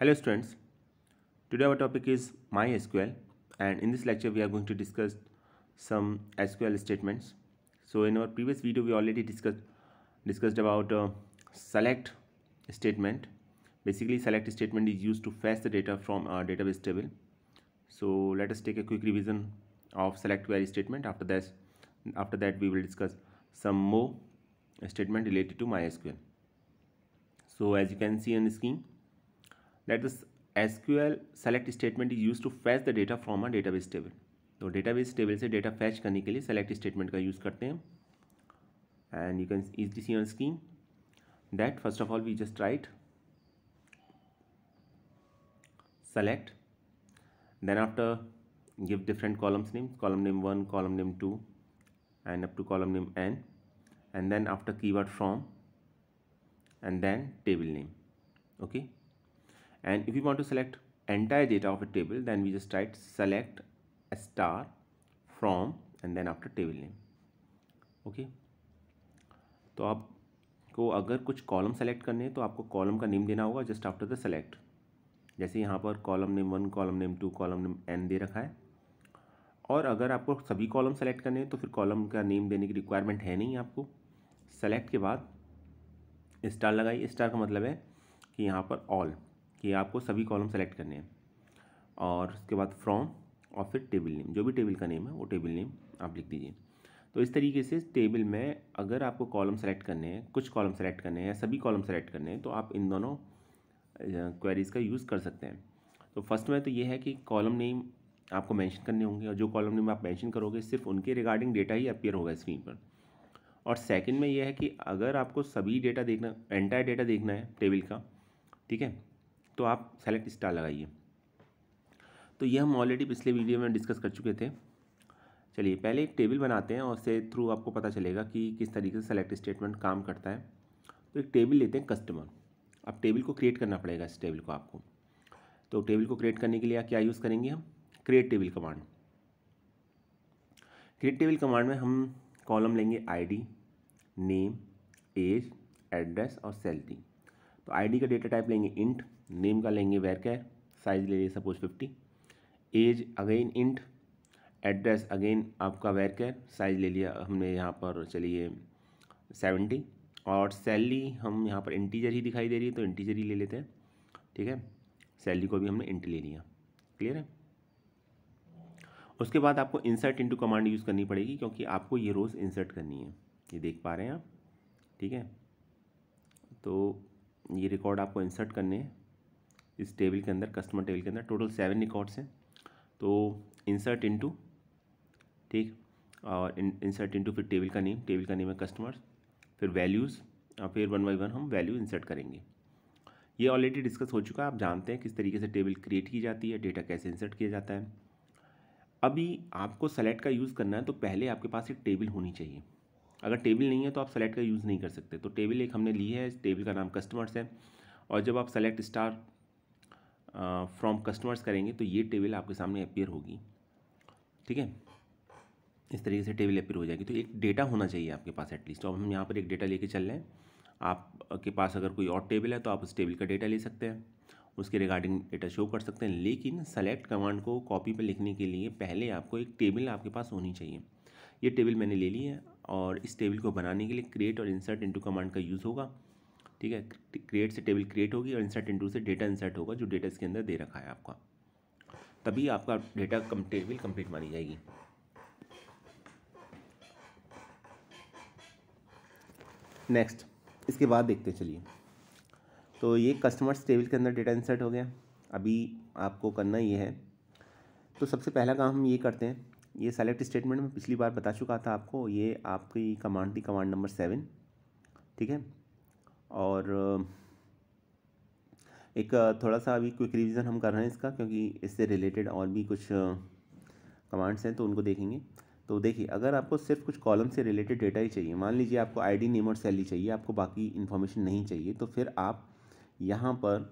Hello students, today our topic is MySQL and in this lecture we are going to discuss some SQL statements. So in our previous video we already discussed discussed about a uh, select statement. Basically select statement is used to fetch the data from our database table. So let us take a quick revision of select query statement after that after that we will discuss some more statement related to MySQL. So as you can see on the screen that this SQL select statement is used to fetch the data from a database table तो database table से data. Fetch करने के लिए select statement का use करते हैं And you can easily see on screen that first of all we just write select then after give different columns name column name 1 column name 2 and up to column name n and then after keyword from and then table name okay and if you want to select entire data of a table then we just write select star from and then after table name okay okay. तो आपको अगर कुछ column select करने हैं तो आपको column का name देना होगा जस्ट आफ्टर द सेलेक्ट जैसे यहाँ पर column name one column name two column name N दे रखा है और अगर आपको सभी कॉलम सेलेक्ट करने हैं तो फिर कॉलम का नेम देने की रिक्वायरमेंट है नहीं आपको सेलेक्ट के बाद स्टार लगाइए स्टार का मतलब है कि यहाँ पर ऑल कि आपको सभी कॉलम सेलेक्ट करने हैं और उसके बाद फ्रॉम और फिर टेबल नेम जो भी टेबल का नेम है वो टेबल नेम आप लिख दीजिए तो इस तरीके से टेबल में अगर आपको कॉलम सेलेक्ट करने हैं कुछ कॉलम सेलेक्ट करने हैं या सभी कॉलम सेलेक्ट करने हैं तो आप इन दोनों क्वेरीज़ का यूज़ कर सकते हैं तो फर्स्ट में तो ये है कि कॉलम नेम आपको मेंशन करने होंगे और जो कॉलम नेम आप मेंशन करोगे सिर्फ उनके रिगार्डिंग डेटा ही अपेयर होगा स्क्रीन पर और सेकंड में यह है कि अगर आपको सभी डेटा देखना एंटायर डेटा देखना है टेबल का ठीक है तो आप सेलेक्ट स्टार लगाइए तो ये हम ऑलरेडी पिछले वीडियो में डिस्कस कर चुके थे चलिए पहले एक टेबल बनाते हैं और उससे थ्रू आपको पता चलेगा कि किस तरीके से सेलेक्ट स्टेटमेंट काम करता है तो एक टेबल लेते हैं कस्टमर अब टेबल को क्रिएट करना पड़ेगा इस टेबल को आपको तो टेबल को क्रिएट करने के लिए क्या यूज़ करेंगे हम create table command create table command में हम कॉलम लेंगे आईडी नेम एज एड्रेस और सैलरी तो आईडी का डेटा टाइप लेंगे इंट नेम का लेंगे वेर कैर है साइज ले लिए suppose fifty age again int address again आपका वेर कैर है साइज ले लिया हमने यहाँ पर चलिए सेवेंटी और सैलरी हम यहाँ पर इंटीजर ही दिखाई दे रही है तो इंटीजर ही ले लेते हैं ठीक है सैलरी को भी हमने इंट ले लिया क्लियर है उसके बाद आपको इंसर्ट इनटू कमांड यूज़ करनी पड़ेगी क्योंकि आपको ये रोज़ इंसर्ट करनी है ये देख पा रहे हैं आप ठीक है तो ये रिकॉर्ड आपको इंसर्ट करने हैं इस टेबल के अंदर कस्टमर टेबल के अंदर टोटल सेवन रिकॉर्ड्स हैं तो इंसर्ट इनटू ठीक और इन, इंसर्ट इनटू फिर टेबल का नेम टेबल का नेम है कस्टमर्स फिर वैल्यूज़ और फिर वन बाई वन हम वैल्यू इंसर्ट करेंगे ये ऑलरेडी डिस्कस हो चुका है आप जानते हैं किस तरीके से टेबल क्रिएट की जाती है डेटा कैसे इंसर्ट किया जाता है अभी आपको सेलेक्ट का यूज़ करना है तो पहले आपके पास एक टेबल होनी चाहिए अगर टेबल नहीं है तो आप सेलेक्ट का यूज़ नहीं कर सकते तो टेबल एक हमने ली है इस टेबल का नाम कस्टमर्स है और जब आप सेलेक्ट स्टार फ्रॉम कस्टमर्स करेंगे तो ये टेबल आपके सामने अपेयर होगी ठीक है इस तरीके से टेबल अपेयर हो जाएगी तो एक डेटा होना चाहिए आपके पास एटलीस्ट तो अब हम यहाँ पर एक डेटा लेके चल रहे हैं आपके पास अगर कोई और टेबल है तो आप उस टेबल का डेटा ले सकते हैं उसके रिगार्डिंग डेटा शो कर सकते हैं लेकिन सेलेक्ट कमांड को कॉपी पर लिखने के लिए पहले आपको एक टेबल आपके पास होनी चाहिए ये टेबल मैंने ले ली है और इस टेबल को बनाने के लिए क्रिएट और इंसर्ट इनटू कमांड का यूज़ होगा ठीक है क्रिएट से टेबल क्रिएट होगी और इंसर्ट इनटू से डेटा इंसर्ट होगा जो डेटा इसके अंदर दे रखा है आपका तभी आपका डेटा कम टेबल कंप्लीट मानी जाएगी नेक्स्ट इसके बाद देखते चलिए तो ये कस्टमर्स टेबल के अंदर डेटा इंसर्ट हो गया अभी आपको करना ये है तो सबसे पहला काम हम ये करते हैं ये सेलेक्ट स्टेटमेंट में पिछली बार बता चुका था आपको ये आपकी कमांड थी कमांड नंबर सेवन ठीक है और एक थोड़ा सा अभी क्विक रिवीजन हम कर रहे हैं इसका क्योंकि इससे रिलेटेड और भी कुछ कमांड्स हैं तो उनको देखेंगे तो देखिए अगर आपको सिर्फ कुछ कॉलम से रिलेटेड डेटा ही चाहिए मान लीजिए आपको आईडी नेम और सैलरी चाहिए आपको बाकी इन्फॉर्मेशन नहीं चाहिए तो फिर आप यहाँ पर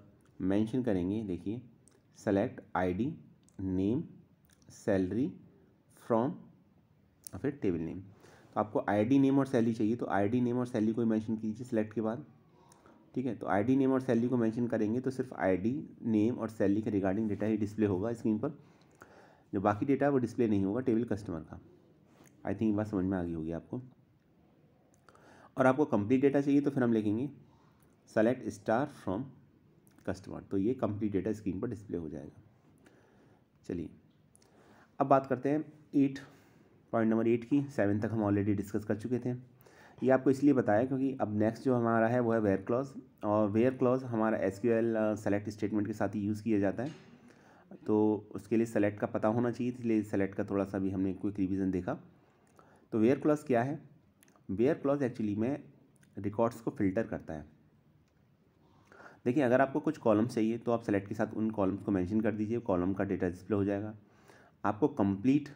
मेंशन करेंगे देखिए select ID name salary from और फिर टेबल नेम तो आपको आईडी नेम और सैलरी चाहिए तो आईडी नेम और सैलरी को मेंशन कीजिए सेलेक्ट के बाद ठीक है तो आईडी नेम और सैलरी को मेंशन करेंगे तो सिर्फ आईडी नेम और सैलरी के रिगार्डिंग डेटा ही डिस्प्ले होगा स्क्रीन पर जो बाकी डेटा है वो डिस्प्ले नहीं होगा टेबल कस्टमर का आई थिंक बात समझ में आ गई होगी आपको और आपको कंप्लीट डेटा चाहिए तो फिर हम लिखेंगे सेलेक्ट स्टार फ्रॉम कस्टमर तो ये कंप्लीट डेटा स्क्रीन पर डिस्प्ले हो जाएगा चलिए अब बात करते हैं एट पॉइंट नंबर एट की सेवन तक हम ऑलरेडी डिस्कस कर चुके थे ये आपको इसलिए बताया क्योंकि अब नेक्स्ट जो हमारा है वो है वेयर क्लॉज और वेयर क्लॉज हमारा S Q L select statement के साथ ही यूज़ किया जाता है तो उसके लिए सेलेक्ट का पता होना चाहिए इसलिए सेलेक्ट का थोड़ा सा भी हमने क्विक रिविज़न देखा तो वेयर क्लॉज क्या है वेयर क्लॉज एक्चुअली में रिकॉर्ड्स को फिल्टर करता है देखिए अगर आपको कुछ कॉलम चाहिए तो आप सेलेक्ट के साथ उन कॉलम्स को मैंशन कर दीजिए कॉलम का डेटा डिस्प्ले हो जाएगा आपको कंप्लीट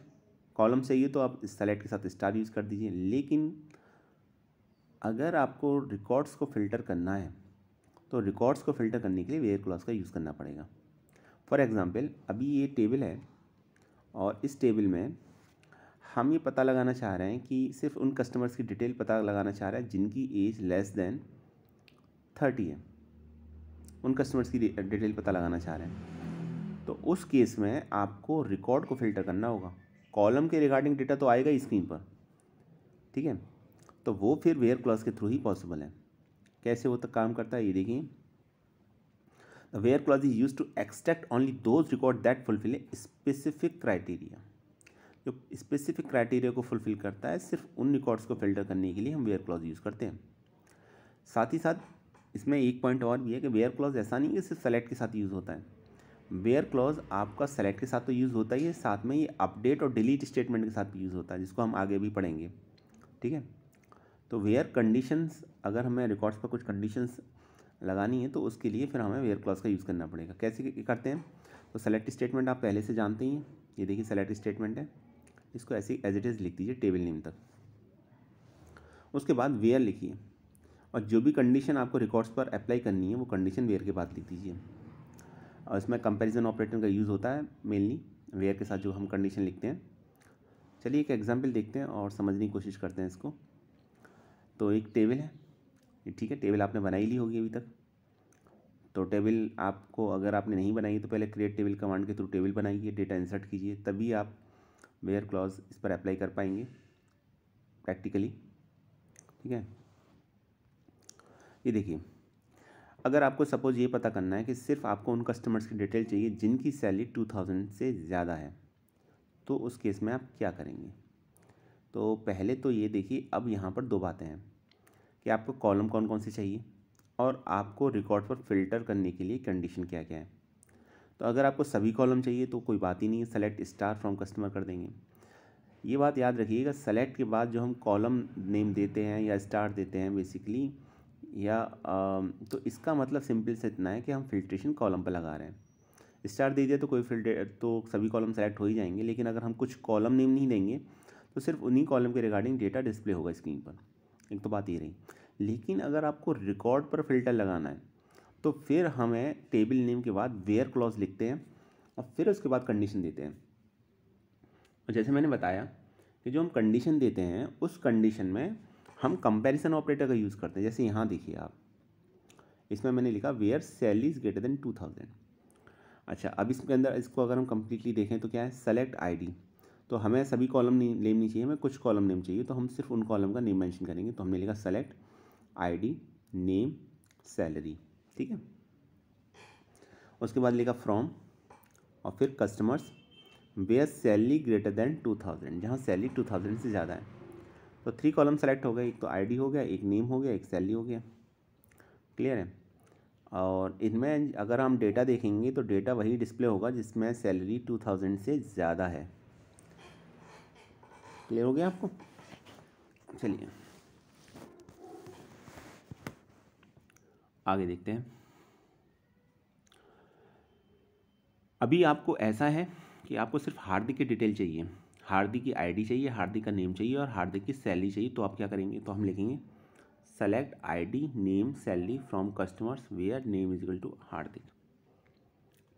कॉलम चाहिए तो आप सेलेक्ट के साथ स्टार यूज़ कर दीजिए लेकिन अगर आपको रिकॉर्ड्स को फ़िल्टर करना है तो रिकॉर्ड्स को फ़िल्टर करने के लिए वेयर क्लॉज का यूज़ करना पड़ेगा फॉर एग्ज़ाम्पल अभी ये टेबल है और इस टेबल में हम ये पता लगाना चाह रहे हैं कि सिर्फ उन कस्टमर्स की डिटेल पता लगाना चाह रहे हैं जिनकी एज लेस देन थर्टी है उन कस्टमर्स की डिटेल पता लगाना चाह रहे हैं तो उस केस में आपको रिकॉर्ड को फ़िल्टर करना होगा कॉलम के रिगार्डिंग डेटा तो आएगा ही स्क्रीन पर ठीक है तो वो फिर वेयर क्लॉज के थ्रू ही पॉसिबल है कैसे वो तक काम करता है ये देखिए the where clause is use to extract only those record that fulfil specific criteria जो स्पेसिफिक क्राइटेरिया को फुलफिल करता है सिर्फ उन रिकॉर्ड्स को फिल्टर करने के लिए हम वेयर क्लॉज यूज़ करते हैं साथ ही साथ इसमें एक पॉइंट और भी है कि वेयर क्लॉज ऐसा नहीं है सिर्फ सेलेक्ट के साथ यूज़ होता है वेयर क्लॉज आपका सेलेक्ट के साथ तो यूज़ होता ही है साथ में ये अपडेट और डिलीट स्टेटमेंट के साथ भी यूज़ होता है जिसको हम आगे भी पढ़ेंगे ठीक है तो वेयर कंडीशंस अगर हमें रिकॉर्ड्स पर कुछ कंडीशंस लगानी है तो उसके लिए फिर हमें वेयर क्लॉज का यूज़ करना पड़ेगा कैसे करते हैं तो सेलेक्ट स्टेटमेंट आप पहले से जानते ही हैं ये देखिए सेलेक्ट स्टेटमेंट है इसको ऐसे एज इट इज़ लिख दीजिए टेबल नेम तक उसके बाद वेयर लिखिए और जो भी कंडीशन आपको रिकॉर्ड्स पर अप्लाई करनी है वो कंडीशन वेयर के बाद लिख दीजिए और इसमें कंपैरिजन ऑपरेटर का यूज़ होता है मेनली वेयर के साथ जो हम कंडीशन लिखते हैं चलिए एक एग्जाम्पल देखते हैं और समझने की कोशिश करते हैं इसको तो एक टेबल है ठीक है टेबल आपने बनाई ली होगी अभी तक तो टेबल आपको अगर आपने नहीं बनाई तो पहले क्रिएट टेबल कमांड के थ्रू टेबल बनाइए डेटा इंसर्ट कीजिए तभी आप वेयर क्लॉज इस पर अप्लाई कर पाएंगे प्रैक्टिकली ठीक है ये देखिए अगर आपको सपोज ये पता करना है कि सिर्फ आपको उन कस्टमर्स की डिटेल चाहिए जिनकी सैलरी टू थाउजेंड से ज़्यादा है तो उस केस में आप क्या करेंगे तो पहले तो ये देखिए अब यहाँ पर दो बातें हैं कि आपको कॉलम कौन कौन से चाहिए और आपको रिकॉर्ड पर फिल्टर करने के लिए कंडीशन क्या क्या है तो अगर आपको सभी कॉलम चाहिए तो कोई बात ही नहीं है सेलेक्ट स्टार फ्रॉम कस्टमर कर देंगे ये बात याद रखिएगा सेलेक्ट के बाद जो हम कॉलम नेम देते हैं या स्टार देते हैं बेसिकली या आ, तो इसका मतलब सिंपल से इतना है कि हम फिल्ट्रेशन कॉलम पर लगा रहे हैं स्टार दे दिया तो कोई फिल्टर तो सभी कॉलम सेलेक्ट हो ही जाएंगे लेकिन अगर हम कुछ कॉलम नेम नहीं देंगे तो सिर्फ उन्हीं कॉलम के रिगार्डिंग डेटा डिस्प्ले होगा स्क्रीन पर एक तो बात ये रही लेकिन अगर आपको रिकॉर्ड पर फिल्टर लगाना है तो फिर हमें टेबल नेम के बाद वेयर क्लॉज लिखते हैं और फिर उसके बाद कंडीशन देते हैं और जैसे मैंने बताया कि जो हम कंडीशन देते हैं उस कंडीशन में हम कंपैरिजन ऑपरेटर का यूज़ करते हैं जैसे यहाँ देखिए आप इसमें मैंने लिखा where salaries is greater than two thousand अच्छा अब इसके अंदर इसको अगर हम कम्प्लीटली देखें तो क्या है सेलेक्ट आई तो हमें सभी कॉलम नेम नहीं, नहीं चाहिए हमें कुछ कॉलम नेम चाहिए तो हम सिर्फ उन कॉलम का नेम मेंशन करेंगे तो हमने लिखा सेलेक्ट आईडी नेम सैलरी ठीक है उसके बाद लिखा फ्रॉम और फिर customers where salary greater than two thousand जहाँ सैलरी टू थाउजेंड से ज़्यादा है तो थ्री कॉलम सेलेक्ट हो गए एक तो आई हो गया एक नेम हो गया एक सैलरी हो गया क्लियर है और इनमें अगर हम डेटा देखेंगे तो डेटा वही डिस्प्ले होगा जिसमें सैलरी टू थाउजेंड से ज़्यादा है क्लियर हो गया आपको चलिए आगे देखते हैं अभी आपको ऐसा है कि आपको सिर्फ हार्दिक की डिटेल चाहिए हार्दिक की आईडी चाहिए हार्दिक का नेम चाहिए और हार्दिक की सैलरी चाहिए तो आप क्या करेंगे तो हम लिखेंगे select ID name salary from customers where name equal to Hardik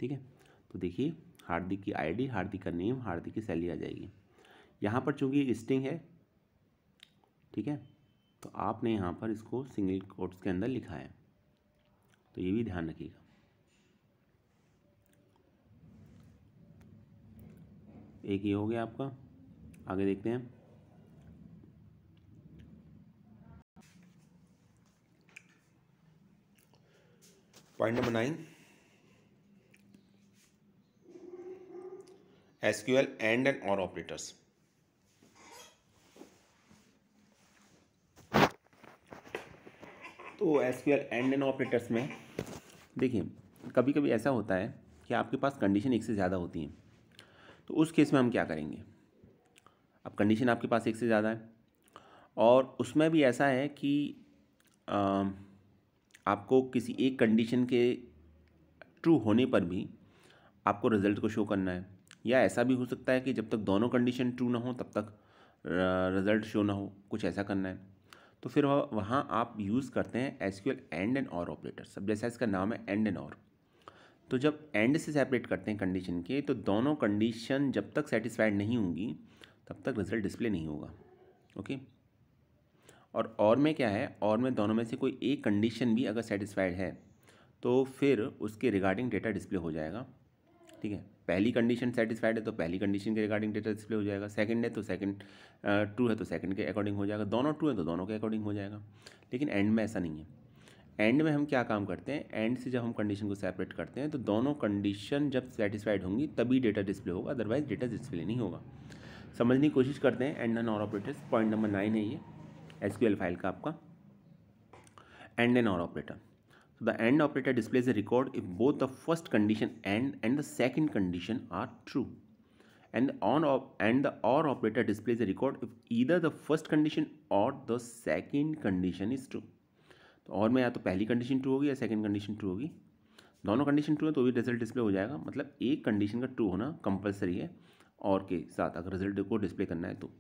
ठीक है तो देखिए हार्दिक की आईडी हार्दिक का नेम हार्दिक की सैलरी आ जाएगी यहाँ पर चूंकि स्टिंग है ठीक है तो आपने यहाँ पर इसको सिंगल कोट्स के अंदर लिखा है तो ये भी ध्यान रखिएगा एक ये हो गया आपका आगे देखते हैं point number nine SQL and and और ऑपरेटर्स तो S Q L and and operators में देखिए कभी कभी ऐसा होता है कि आपके पास कंडीशन एक से ज़्यादा होती हैं तो उस केस में हम क्या करेंगे अब कंडीशन आपके पास एक से ज़्यादा है और उसमें भी ऐसा है कि आ, आपको किसी एक कंडीशन के ट्रू होने पर भी आपको रिज़ल्ट को शो करना है या ऐसा भी हो सकता है कि जब तक दोनों कंडीशन ट्रू ना हो तब तक रिज़ल्ट शो ना हो कुछ ऐसा करना है तो फिर वहाँ आप यूज़ करते हैं एस एंड एंड और ऑपरेटर्स सब जैसा इसका नाम है एंड एंड और तो जब एंड से सेपरेट करते हैं कंडीशन के तो दोनों कंडीशन जब तक सेटिस्फाइड नहीं होंगी तब तक रिजल्ट डिस्प्ले नहीं होगा ओके और और में क्या है और में दोनों में से कोई एक कंडीशन भी अगर सेटिस्फाइड है तो फिर उसके रिगार्डिंग डेटा डिस्प्ले हो जाएगा ठीक है पहली कंडीशन सेटिस्फाइड है तो पहली कंडीशन के रिगार्डिंग डेटा डिस्प्ले हो जाएगा सेकंड है तो सेकंड ट्रू है तो सेकंड के अकॉर्डिंग हो जाएगा दोनों ट्रू है तो दोनों के अकॉर्डिंग हो जाएगा लेकिन एंड में ऐसा नहीं है एंड में हम क्या काम करते हैं एंड से जब हम कंडीशन को सेपरेट करते हैं तो दोनों कंडीशन जब सेटिस्फाइड होंगी तभी डेटा डिस्प्ले होगा अदरवाइज डेटा डिस्प्ले नहीं होगा समझने की कोशिश करते हैं एंड एन और ऑपरेटर्स पॉइंट नंबर नाइन है ये एस फाइल का आपका एंड एन और operator So the AND operator displays a record if both the first condition AND and the second condition are true. And the, on op and the OR operator displays a record if either the first condition or the second condition is true. तो और में या तो पहली condition true होगी या second condition true होगी दोनों कंडीशन ट्रू है तो भी रिजल्ट डिस्प्ले हो जाएगा मतलब एक कंडीशन का ट्रू होना कंपलसरी है और के साथ अगर रिजल्ट को डिस्प्ले करना है तो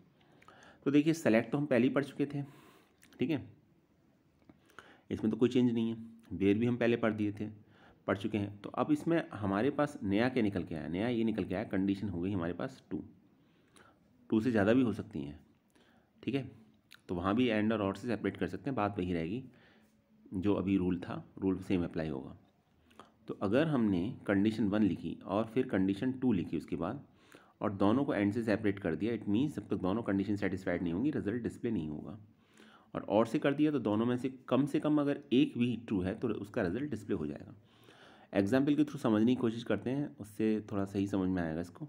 तो देखिए सेलेक्ट तो हम पहले ही पढ़ चुके थे ठीक है इसमें तो कोई चेंज नहीं है वेयर भी हम पहले पढ़ दिए थे पढ़ चुके हैं तो अब इसमें हमारे पास नया क्या निकल के आया नया ये निकल के आया कंडीशन हो गई हमारे पास टू टू से ज़्यादा भी हो सकती हैं ठीक है तो वहाँ भी एंड और और से सेपरेट कर सकते हैं बात वही रहेगी जो अभी रूल था रूल सेम अप्लाई होगा तो अगर हमने कंडीशन वन लिखी और फिर कंडीशन टू लिखी उसके बाद और दोनों को एंड से सेपरेट कर दिया इट मीन्स जब तक दोनों कंडीशन सेटिस्फाइड नहीं होंगी रिजल्ट डिस्प्ले नहीं होगा और और से कर दिया तो दोनों में से कम से कम अगर एक भी ट्रू है तो उसका रिजल्ट डिस्प्ले हो जाएगा एग्जाम्पल के थ्रू समझने की कोशिश करते हैं उससे थोड़ा सही समझ में आएगा इसको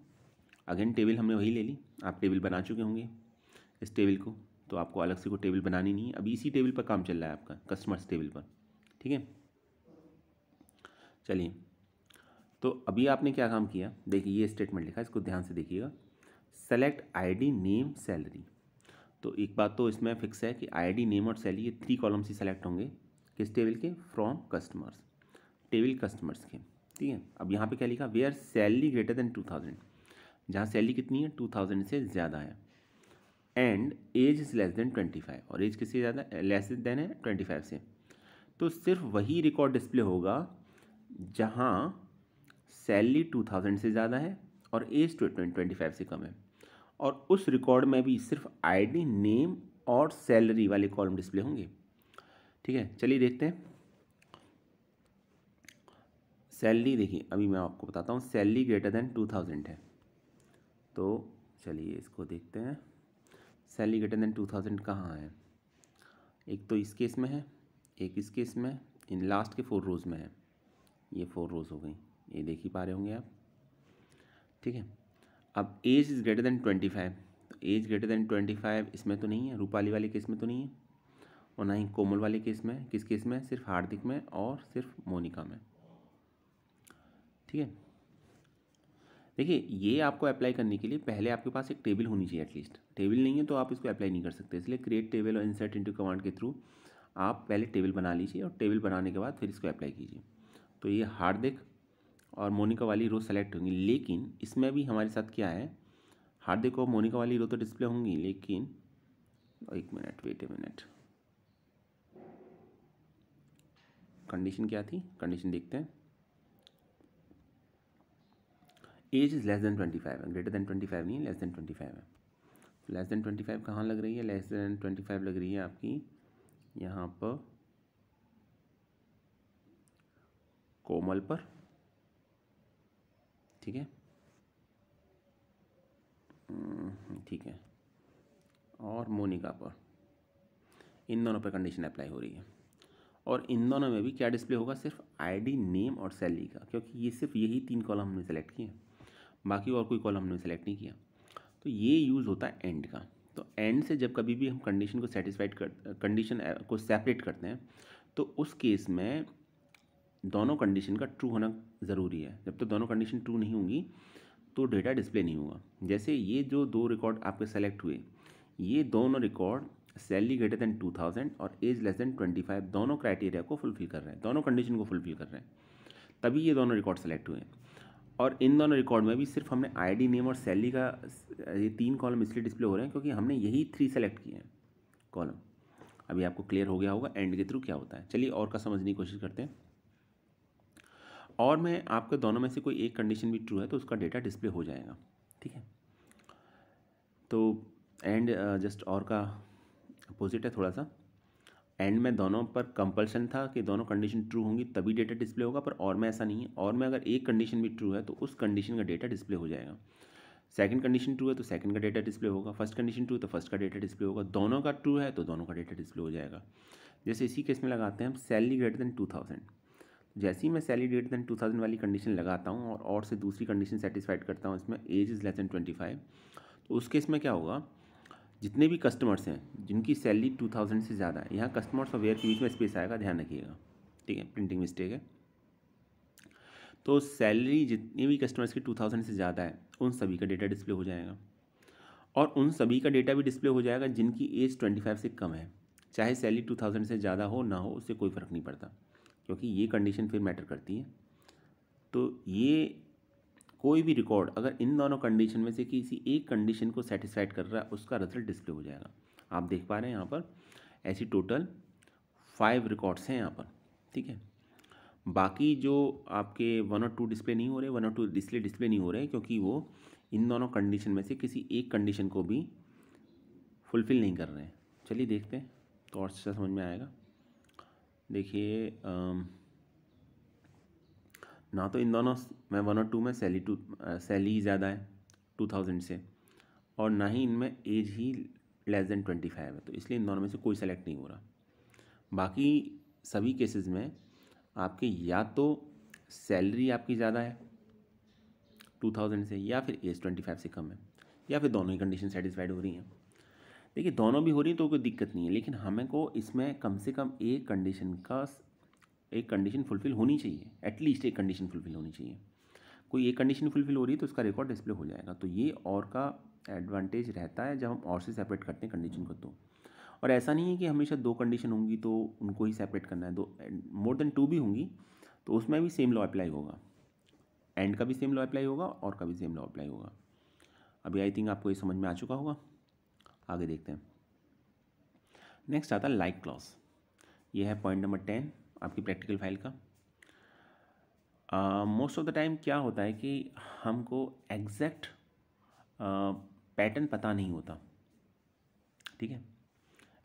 अगेन टेबल हमने वही ले ली आप टेबल बना चुके होंगे इस टेबल को तो आपको अलग से कोई टेबल बनानी नहीं है अभी इसी टेबल पर काम चल रहा है आपका कस्टमर्स टेबल पर ठीक है चलिए तो अभी आपने क्या काम किया देखिए ये स्टेटमेंट लिखा इसको ध्यान से देखिएगा सेलेक्ट आईडी नेम सैलरी तो एक बात तो इसमें फिक्स है कि आईडी नेम और सैली ये थ्री कॉलम्स ही सेलेक्ट होंगे किस टेबल के फ्रॉम कस्टमर्स टेबल कस्टमर्स के ठीक है अब यहाँ पे क्या लिखा where salary greater than two thousand जहाँ सैलरी कितनी है टू थाउजेंड से ज़्यादा है and age is less than twenty five और एज किससे ज़्यादा लेस देन है ट्वेंटी फाइव से तो सिर्फ वही रिकॉर्ड डिस्प्ले होगा जहाँ सैलरी टू थाउजेंड से ज़्यादा है और एज ट्वेंटी फाइव से कम है और उस रिकॉर्ड में भी सिर्फ आईडी नेम और सैलरी वाले कॉलम डिस्प्ले होंगे ठीक है चलिए देखते हैं सैलरी देखिए अभी मैं आपको बताता हूँ salary greater than two thousand है तो चलिए इसको देखते हैं salary greater than two thousand कहाँ है एक तो इस केस में है एक इस केस में इन लास्ट के फोर रोज़ में है ये फोर रोज़ हो गई ये देख ही पा रहे होंगे आप ठीक है अब age is greater than twenty five तो age greater than twenty five इसमें तो नहीं है रूपाली वाले केस में तो नहीं है और ना ही कोमल वाले केस में किस केस में सिर्फ हार्दिक में और सिर्फ मोनिका में ठीक है देखिए ये आपको अप्लाई करने के लिए पहले आपके पास एक टेबल होनी चाहिए एटलीस्ट टेबल नहीं है तो आप इसको अप्लाई नहीं कर सकते इसलिए क्रिएट टेबल और इंसर्ट इनटू कमांड के थ्रू आप पहले टेबल बना लीजिए और टेबल बनाने के बाद फिर इसको अप्लाई कीजिए तो ये हार्दिक और मोनिका वाली रो सेलेक्ट होंगी लेकिन इसमें भी हमारे साथ क्या है हार्दिक और मोनिका वाली रो तो डिस्प्ले होंगी लेकिन एक minute wait a minute condition क्या थी कंडीशन देखते हैं age is less than twenty five है ग्रेटर देन ट्वेंटी फाइव नहीं है लेस देन ट्वेंटी फाइव है तो लेस देन ट्वेंटी फाइव कहाँ लग रही है लेस देन ट्वेंटी फाइव लग रही है आपकी यहाँ पर कोमल पर ठीक है हम्म, ठीक है और मोनिका पर इन दोनों पर कंडीशन अप्लाई हो रही है और इन दोनों में भी क्या डिस्प्ले होगा सिर्फ आईडी नेम और सैलरी e का क्योंकि ये सिर्फ यही तीन कॉलम हमने सेलेक्ट किए बाकी और कोई कॉलम हमने सेलेक्ट नहीं किया तो ये यूज़ होता है एंड का तो एंड से जब कभी भी हम कंडीशन को सेटिस्फाइड कर कंडीशन को सेपरेट करते हैं तो उस केस में दोनों कंडीशन का ट्रू होना ज़रूरी है जब तक तो दोनों कंडीशन ट्रू नहीं होंगी तो डेटा डिस्प्ले नहीं होगा जैसे ये जो दो रिकॉर्ड आपके सेलेक्ट हुए ये दोनों record salary greater than two thousand और age less than twenty five दोनों क्राइटेरिया को फुलफिल कर रहे हैं दोनों कंडीशन को फुलफिल कर रहे हैं तभी ये दोनों रिकॉर्ड सेलेक्ट हुए हैं और इन दोनों रिकॉर्ड में भी सिर्फ हमने आईडी नेम और सैलरी का ये तीन कॉलम इसलिए डिस्प्ले हो रहे हैं क्योंकि हमने यही थ्री सेलेक्ट किए हैं कॉलम अभी आपको क्लियर हो गया होगा एंड के थ्रू क्या होता है चलिए और का समझने की कोशिश करते हैं और मैं आपका दोनों में से कोई एक कंडीशन भी ट्रू है तो उसका डेटा डिस्प्ले हो जाएगा ठीक है तो एंड जस्ट और का अपोजिट है थोड़ा सा एंड में दोनों पर कंपल्शन था कि दोनों कंडीशन ट्रू होंगी तभी डेटा डिस्प्ले होगा पर और में ऐसा नहीं है और में अगर एक कंडीशन भी ट्रू है तो उस कंडीशन का डेटा डिस्प्ले हो जाएगा सेकंड कंडीशन ट्रू है तो सेकंड का डेटा डिस्प्ले होगा फर्स्ट कंडीशन ट्रू तो फर्स्ट का डेटा डिस्प्ले होगा दोनों का ट्रू है तो दोनों का डेटा डिस्प्ले हो जाएगा जैसे इसी केस में लगाते हैं हम salary greater than two thousand जैसे ही मैं सैली डेट दैन टू थाउजेंड वाली कंडीशन लगाता हूँ और और से दूसरी कंडीशन सेटिस्फाइड करता हूँ इसमें age is less than twenty five तो उस केस में क्या होगा जितने भी कस्टमर्स हैं जिनकी सैलरी टू थाउजेंड से ज़्यादा है यहाँ कस्टमर्स और वेयर के बीच में स्पेस आएगा ध्यान रखिएगा ठीक है प्रिंटिंग मिस्टेक है तो सैलरी जितने भी कस्टमर्स की टू थाउजेंड से ज़्यादा है उन सभी का डेटा डिस्प्ले हो जाएगा और उन सभी का डेटा भी डिस्प्ले हो जाएगा जिनकी एज ट्वेंटी फाइव से कम है चाहे सैलरी टू थाउजेंड से ज़्यादा हो ना हो उससे कोई फ़र्क नहीं पड़ता क्योंकि ये कंडीशन फिर मैटर करती है तो ये कोई भी रिकॉर्ड अगर इन दोनों कंडीशन में से किसी एक कंडीशन को सेटिस्फाइड कर रहा है उसका रिजल्ट डिस्प्ले हो जाएगा आप देख पा रहे हैं यहाँ पर ऐसी टोटल फाइव रिकॉर्ड्स हैं यहाँ पर ठीक है बाकी जो आपके वन और टू डिस्प्ले नहीं हो रहे वन और टू डिस्प्ले डिस्प्ले नहीं हो रहे क्योंकि वो इन दोनों कंडीशन में से किसी एक कंडीशन को भी फुलफ़िल नहीं कर रहे हैं चलिए देखते हैं तो और समझ में आएगा देखिए ना तो इन दोनों में वन और टू में सैली टू सैली ज़्यादा है टू थाउजेंड से और ना ही इनमें एज ही लेस देन ट्वेंटी फाइव है तो इसलिए इन दोनों में से कोई सेलेक्ट नहीं हो रहा बाकी सभी केसेस में आपके या तो सैलरी आपकी ज़्यादा है टू थाउजेंड से या फिर एज ट्वेंटी फाइव से कम है या फिर दोनों ही कंडीशन सेटिस्फाइड हो रही हैं देखिए दोनों भी हो रही हैं तो कोई दिक्कत नहीं है लेकिन हमें को इसमें कम से कम एक कंडीशन का एक कंडीशन फुलफिल होनी चाहिए एटलीस्ट एक कंडीशन फुलफिल होनी चाहिए कोई एक कंडीशन फुलफिल हो रही है तो उसका रिकॉर्ड डिस्प्ले हो जाएगा तो ये और का एडवांटेज रहता है जब हम और से सेपरेट करते हैं कंडीशन को तो और ऐसा नहीं है कि हमेशा दो कंडीशन होंगी तो उनको ही सेपरेट करना है दो मोर देन टू भी होंगी तो उसमें भी सेम लॉ अप्लाई होगा एंड का भी सेम लॉ अप्लाई होगा और का भी सेम लॉ अप्लाई होगा अभी आई थिंक आपको ये समझ में आ चुका होगा आगे देखते हैं नेक्स्ट आता है लाइक क्लॉज ये है पॉइंट नंबर टेन आपकी प्रैक्टिकल फाइल का मोस्ट ऑफ द टाइम क्या होता है कि हमको एग्जैक्ट पैटर्न uh, पता नहीं होता ठीक है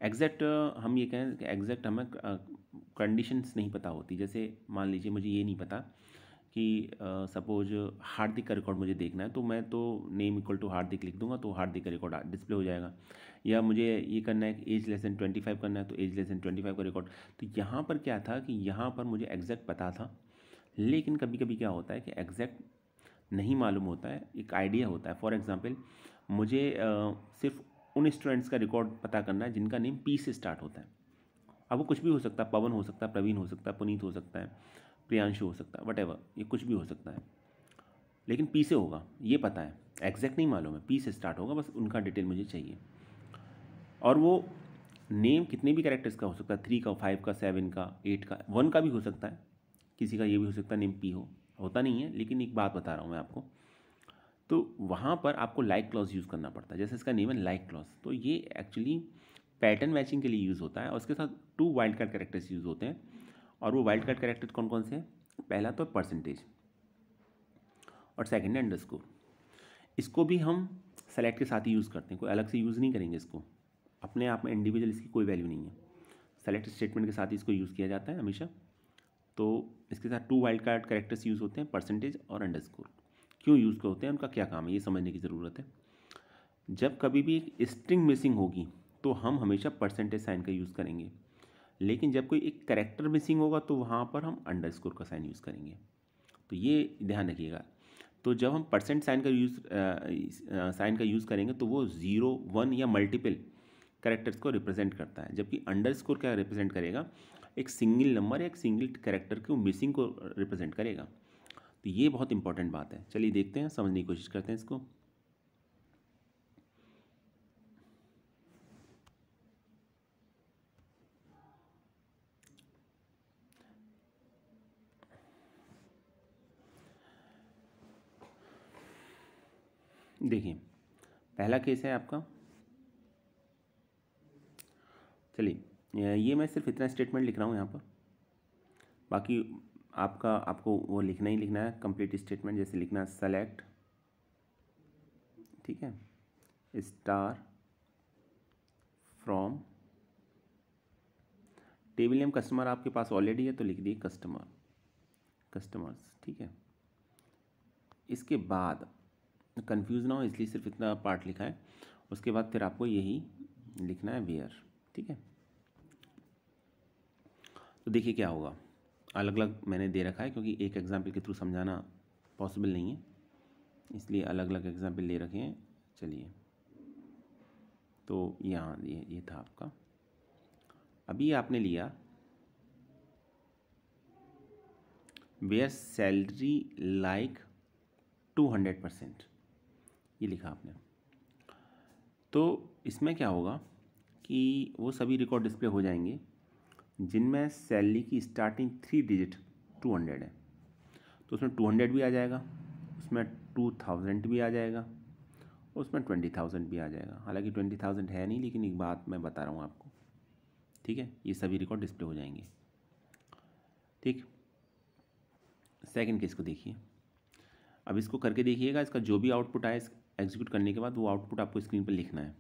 एग्जैक्ट uh, हम ये कहें कि एग्जैक्ट हमें कंडीशंस uh, नहीं पता होती जैसे मान लीजिए मुझे ये नहीं पता कि सपोज हार्दिक का रिकॉर्ड मुझे देखना है तो मैं तो नेम इक्वल टू हार्दिक लिख दूंगा तो हार्दिक का रिकॉर्ड डिस्प्ले हो जाएगा या मुझे ये करना है कि एज लेस ट्वेंटी फाइव करना है तो एज लेस ट्वेंटी फाइव का रिकॉर्ड तो यहाँ पर क्या था कि यहाँ पर मुझे एग्जैक्ट पता था लेकिन कभी कभी क्या होता है कि एग्जैक्ट नहीं मालूम होता है एक आइडिया होता है फॉर एग्ज़ाम्पल मुझे आ, सिर्फ उन स्टूडेंट्स का रिकॉर्ड पता करना है जिनका नेम पी से स्टार्ट होता है अब वो कुछ भी हो सकता है पवन हो सकता है प्रवीण हो सकता है पुनीत हो सकता है प्रियांशु हो सकता है वट ये कुछ भी हो सकता है लेकिन पी से होगा ये पता है एग्जैक्ट नहीं मालूम है पी से स्टार्ट होगा बस उनका डिटेल मुझे चाहिए और वो नेम कितने भी कैरेक्टर्स का हो सकता है थ्री का फाइव का सेवन का एट का वन का भी हो सकता है किसी का ये भी हो सकता है नेम पी हो होता नहीं है लेकिन एक बात बता रहा हूँ मैं आपको तो वहाँ पर आपको लाइक क्लॉज यूज़ करना पड़ता है जैसे इसका नेम है लाइक क्लॉज तो ये एक्चुअली पैटर्न मैचिंग के लिए यूज़ होता है और उसके साथ two wild card characters use होते हैं और वो वाइल्ड कार्ड करेक्टर कौन कौन से हैं पहला तो परसेंटेज और सेकेंड है अंडरस्कोर इसको भी हम सेलेक्ट के साथ ही यूज़ करते हैं कोई अलग से यूज़ नहीं करेंगे इसको अपने आप में इंडिविजुअल इसकी कोई वैल्यू नहीं है सेलेक्ट स्टेटमेंट के साथ ही इसको यूज़ किया जाता है हमेशा तो इसके साथ two wild card characters use होते हैं परसेंटेज और अंडरस्कोर क्यों यूज़ करते होते हैं उनका क्या काम है ये समझने की ज़रूरत है जब कभी भी एक स्ट्रिंग मिसिंग होगी तो हम हमेशा परसेंटेज साइन का यूज़ करेंगे लेकिन जब कोई एक करेक्टर मिसिंग होगा तो वहाँ पर हम अंडर स्कोर का साइन यूज़ करेंगे तो ये ध्यान रखिएगा तो जब हम परसेंट साइन का यूज़ साइन का यूज़ करेंगे तो वो ज़ीरो वन या मल्टीपल करेक्टर्स को रिप्रेजेंट करता है जबकि अंडर स्कोर क्या रिप्रेजेंट करेगा एक सिंगल नंबर या एक सिंगल करेक्टर को मिसिंग को रिप्रेजेंट करेगा तो ये बहुत इंपॉर्टेंट बात है चलिए देखते हैं समझने की कोशिश करते हैं इसको देखिए पहला केस है आपका चलिए ये मैं सिर्फ इतना स्टेटमेंट लिख रहा हूँ यहाँ पर बाकी आपका आपको वो लिखना ही लिखना है कंप्लीट स्टेटमेंट जैसे लिखना है सेलेक्ट ठीक है star from table name customer आपके पास ऑलरेडी है तो लिख दिए कस्टमर कस्टमर्स ठीक है इसके बाद कंफ्यूज ना हो इसलिए सिर्फ इतना पार्ट लिखा है उसके बाद फिर आपको यही लिखना है वेयर ठीक है तो देखिए क्या होगा अलग अलग मैंने दे रखा है क्योंकि एक एग्ज़ाम्पल के थ्रू समझाना पॉसिबल नहीं है इसलिए अलग अलग एग्ज़ाम्पल ले रखे हैं चलिए तो यहाँ ये ये था आपका अभी आपने लिया where salary like two hundred percent ये लिखा आपने तो इसमें क्या होगा कि वो सभी रिकॉर्ड डिस्प्ले हो जाएंगे जिनमें सैलरी की starting three digit two hundred है तो उसमें टू हंड्रेड भी आ जाएगा उसमें टू थाउजेंड भी आ जाएगा उसमें ट्वेंटी थाउजेंड भी आ जाएगा हालांकि ट्वेंटी थाउजेंड है नहीं लेकिन एक बात मैं बता रहा हूँ आपको ठीक है ये सभी रिकॉर्ड डिस्प्ले हो जाएंगे ठीक सेकेंड केस को देखिए अब इसको करके देखिएगा इसका जो भी आउटपुट आए एग्जीक्यूट करने के बाद वो आउटपुट आपको स्क्रीन पर लिखना है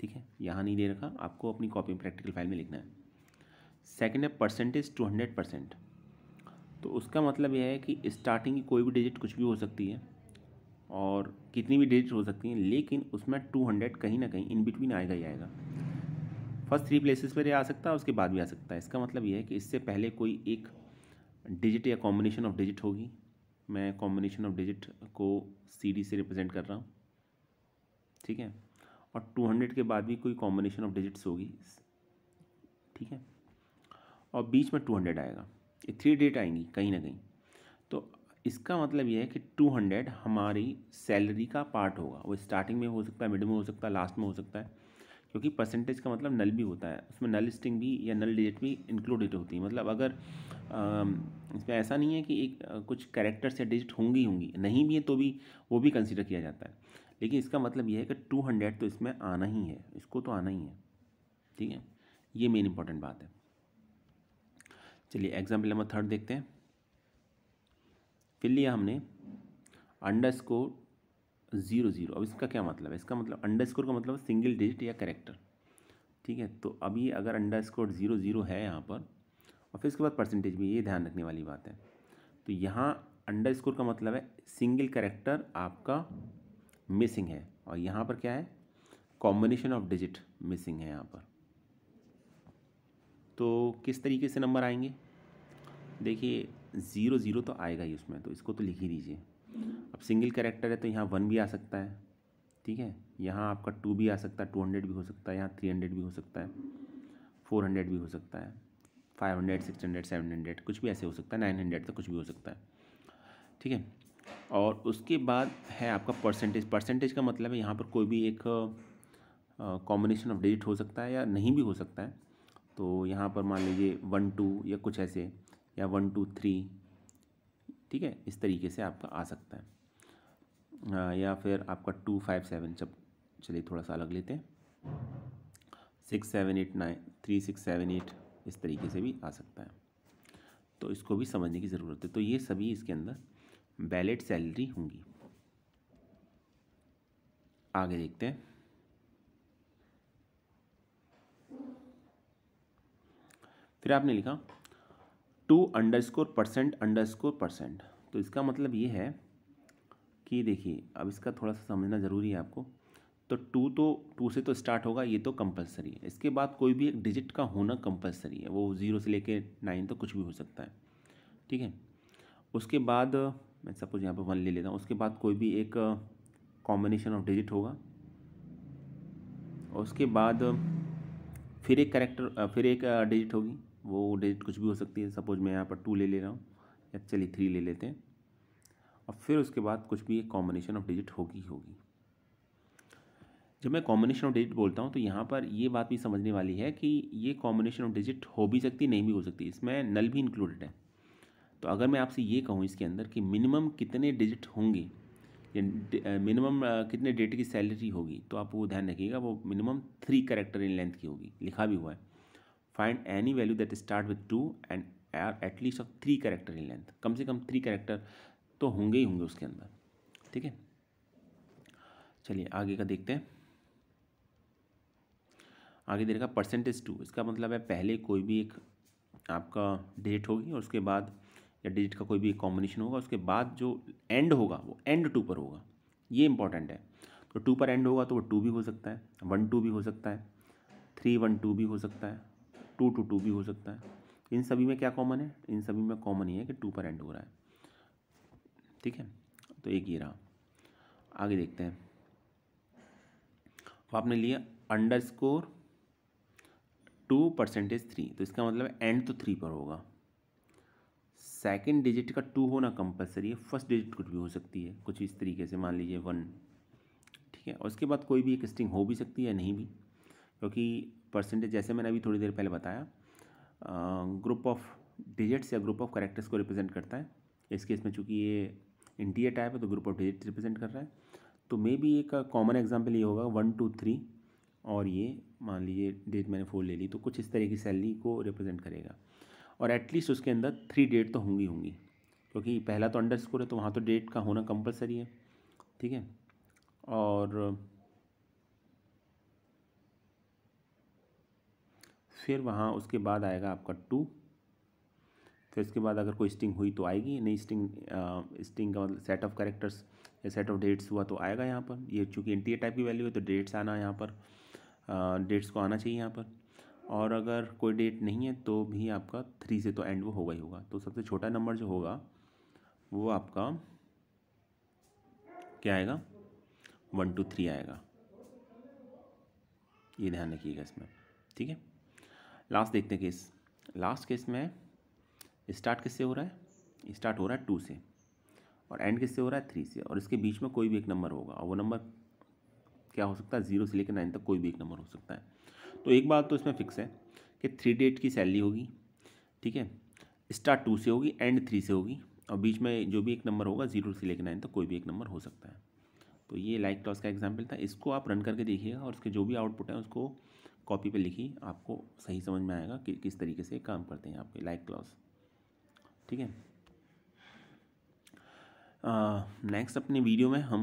ठीक है यहाँ नहीं दे रखा आपको अपनी कॉपी में प्रैक्टिकल फाइल में लिखना है सेकेंड है परसेंटेज टू हंड्रेड परसेंट तो उसका मतलब यह है कि स्टार्टिंग की कोई भी डिजिट कुछ भी हो सकती है और कितनी भी डिजिट हो सकती हैं लेकिन उसमें टू हंड्रेड कहीं ना कहीं इन बिटवीन आएगा ही आएगा फर्स्ट थ्री प्लेसेस पर यह आ सकता है उसके बाद भी आ सकता है इसका मतलब यह है कि इससे पहले कोई एक डिजिट या कॉम्बिनेशन ऑफ डिजिट होगी मैं कॉम्बिनेशन ऑफ डिजिट को डी से रिप्रेजेंट कर रहा हूँ ठीक है और 200 के बाद भी कोई कॉम्बिनेशन ऑफ डिजिट्स होगी ठीक है और बीच में 200 आएगा ये थ्री डेट आएंगी कहीं ना कहीं तो इसका मतलब यह है कि 200 हमारी सैलरी का पार्ट होगा वो स्टार्टिंग में हो सकता है मिड में हो सकता है लास्ट में हो सकता है क्योंकि परसेंटेज का मतलब नल भी होता है उसमें नल लिस्टिंग भी या नल डिजिट भी इंक्लूडेड होती है मतलब अगर इसमें ऐसा नहीं है कि एक कुछ कैरेक्टर्स या डिजिट होंगी होंगी नहीं भी है तो भी वो भी कंसिडर किया जाता है लेकिन इसका मतलब यह है कि टू हंड्रेड तो इसमें आना ही है इसको तो आना ही है ठीक है ये मेन इंपॉर्टेंट बात है चलिए एग्जाम्पल नंबर थर्ड देखते हैं फिर लिया हमने अंडर स्कोर ज़ीरो ज़ीरो अब इसका क्या मतलब है इसका मतलब अंडर स्कोर का मतलब सिंगल डिजिट या करेक्टर ठीक है तो अभी अगर अंडर स्कोर ज़ीरो ज़ीरो है यहाँ पर और फिर इसके बाद परसेंटेज भी ये ध्यान रखने वाली बात है तो यहाँ अंडर स्कोर का मतलब है सिंगल करेक्टर आपका मिसिंग है और यहाँ पर क्या है कॉम्बिनेशन ऑफ डिजिट मिसिंग है यहाँ पर तो किस तरीके से नंबर आएंगे देखिए ज़ीरो ज़ीरो तो आएगा ही उसमें तो इसको तो लिख ही दीजिए अब सिंगल कैरेक्टर है तो यहाँ वन भी आ सकता है ठीक है यहाँ आपका टू भी आ सकता है टू हंड्रेड भी हो सकता है यहाँ थ्री हंड्रेड भी हो सकता है फोर हंड्रेड भी हो सकता है five hundred six hundred seven hundred कुछ भी ऐसे हो सकता है नाइन हंड्रेड तो कुछ भी हो सकता है ठीक है और उसके बाद है आपका परसेंटेज परसेंटेज का मतलब है यहाँ पर कोई भी एक कॉम्बिनेशन ऑफ डिजिट हो सकता है या नहीं भी हो सकता है तो यहाँ पर मान लीजिए वन टू या कुछ ऐसे या वन टू थ्री ठीक है इस तरीके से आपका आ सकता है आ, या फिर आपका टू फाइव सेवन जब चलिए थोड़ा सा अलग लेते हैं six seven eight nine three six seven eight इस तरीके से भी आ सकता है तो इसको भी समझने की ज़रूरत है तो ये सभी इसके अंदर बैलेट सैलरी होंगी आगे देखते हैं फिर आपने लिखा two underscore percent underscore percent तो इसका मतलब ये है कि देखिए अब इसका थोड़ा सा समझना ज़रूरी है आपको तो टू तो टू से तो स्टार्ट होगा ये तो कंपलसरी है इसके बाद कोई भी एक डिजिट का होना कंपलसरी है वो ज़ीरो से लेके नाइन तो कुछ भी हो सकता है ठीक है उसके बाद मैं सपोज यहाँ पर वन ले लेता हूँ उसके बाद कोई भी एक कॉम्बिनेशन ऑफ डिजिट होगा और उसके बाद फिर एक करेक्टर फिर एक डिजिट होगी वो डिजिट कुछ भी हो सकती है सपोज मैं यहाँ पर टू ले ले रहा हूँ या चलिए थ्री ले लेते हैं और फिर उसके बाद कुछ भी एक कॉम्बिनेशन ऑफ डिजिट होगी होगी जब मैं कॉम्बिनेशन ऑफ डिजिट बोलता हूँ तो यहाँ पर ये बात भी समझने वाली है कि ये कॉम्बिनेशन ऑफ डिजिट हो भी सकती नहीं भी हो सकती इसमें नल भी इंक्लूडेड है तो अगर मैं आपसे ये कहूँ इसके अंदर कि मिनिमम कितने डिजिट होंगे मिनिमम कितने डेट की सैलरी होगी तो आप वो ध्यान रखिएगा वो minimum three character in length की होगी लिखा भी हुआ है find any value that start with two and at least of three character in length कम से कम थ्री करेक्टर तो होंगे ही होंगे उसके अंदर ठीक है चलिए आगे का देखते हैं आगे देखा परसेंटेज टू इसका मतलब है पहले कोई भी एक आपका डेट होगी और उसके बाद या डिजिट का कोई भी कॉम्बिनेशन होगा उसके बाद जो एंड होगा वो एंड टू पर होगा ये इंपॉर्टेंट है तो टू पर एंड होगा तो वो टू भी हो सकता है वन टू भी हो सकता है थ्री वन टू भी हो सकता है टू टू टू भी हो सकता है इन सभी में क्या कॉमन है इन सभी में कॉमन ही है कि टू पर एंड हो रहा है ठीक है तो एक ये रहा आगे देखते हैं तो आपने लिया underscore two percentage three तो इसका मतलब एंड तो थ्री पर होगा सेकेंड डिजिट का टू होना कंपलसरी है फर्स्ट डिजिट कुछ भी हो सकती है कुछ इस तरीके से मान लीजिए वन ठीक है उसके बाद कोई भी एक स्ट्रिंग हो भी सकती है नहीं भी क्योंकि परसेंटेज जैसे मैंने अभी थोड़ी देर पहले बताया ग्रुप ऑफ डिजिट्स या ग्रुप ऑफ करेक्टर्स को रिप्रेजेंट करता है इस केस में चूँकि ये इंटीरियर टाइप है तो ग्रुप ऑफ डिजिट रिप्रेजेंट कर रहा है तो मे बी एक कॉमन एग्जाम्पल ये होगा वन टू थ्री और ये मान लीजिए डेट मैंने फोर ले ली तो कुछ इस तरह की सैलरी को रिप्रेजेंट करेगा और एटलीस्ट उसके अंदर थ्री डेट तो होंगी होंगी क्योंकि पहला तो अंडर स्कोर है तो वहाँ तो डेट का होना कंपलसरी है ठीक है और फिर वहाँ उसके बाद आएगा आपका टू फिर उसके बाद अगर कोई स्टिंग हुई तो आएगी नई स्टिंग स्टिंग का मतलब सेट ऑफ करेक्टर्स या सेट ऑफ डेट्स हुआ तो आएगा यहाँ पर ये चूँकि एन टाइप की वैल्यू है तो डेट्स आना यहाँ पर डेट्स को आना चाहिए यहाँ पर और अगर कोई डेट नहीं है तो भी आपका थ्री से तो एंड वो होगा ही होगा तो सबसे छोटा नंबर जो होगा वो आपका क्या आएगा वन टू थ्री आएगा ये ध्यान रखिएगा इसमें ठीक है लास्ट देखते हैं केस लास्ट केस में स्टार्ट किससे हो रहा है स्टार्ट हो रहा है टू से और एंड किससे हो रहा है थ्री से और इसके बीच में कोई भी एक नंबर होगा और वो नंबर क्या हो सकता है ज़ीरो से लेकर नाइन तक कोई भी एक नंबर हो सकता है तो एक बात तो इसमें फिक्स है कि थ्री डेट की सैलरी होगी ठीक है स्टार्ट टू से होगी एंड थ्री से होगी और बीच में जो भी एक नंबर होगा जीरो से लेकर नाइन तक तो कोई भी एक नंबर हो सकता है तो ये लाइक टॉस का एग्जाम्पल था इसको आप रन करके देखिएगा और उसके जो भी आउटपुट है उसको कॉपी पे लिखिए आपको सही समझ में आएगा कि किस तरीके से काम करते हैं आपके लाइक क्लॉज ठीक है नेक्स्ट अपने वीडियो में हम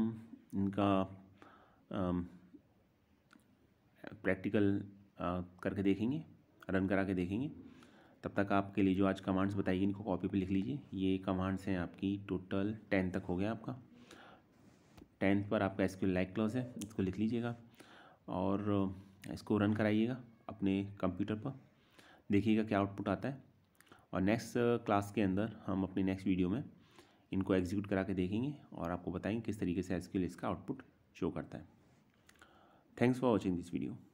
इनका प्रैक्टिकल करके देखेंगे रन करा के देखेंगे तब तक आपके लिए जो आज कमांड्स बताइए इनको कॉपी पे लिख लीजिए ये कमांड्स हैं आपकी टोटल टेन तक हो गया आपका टेंथ पर आपका एस लाइक क्लॉज है इसको लिख लीजिएगा और इसको रन कराइएगा अपने कंप्यूटर पर देखिएगा क्या आउटपुट आता है और नेक्स्ट क्लास के अंदर हम अपने नेक्स्ट वीडियो में इनको एग्जीक्यूट करा के देखेंगे और आपको बताएंगे किस तरीके से एस इसका आउटपुट शो करता है thanks for watching this video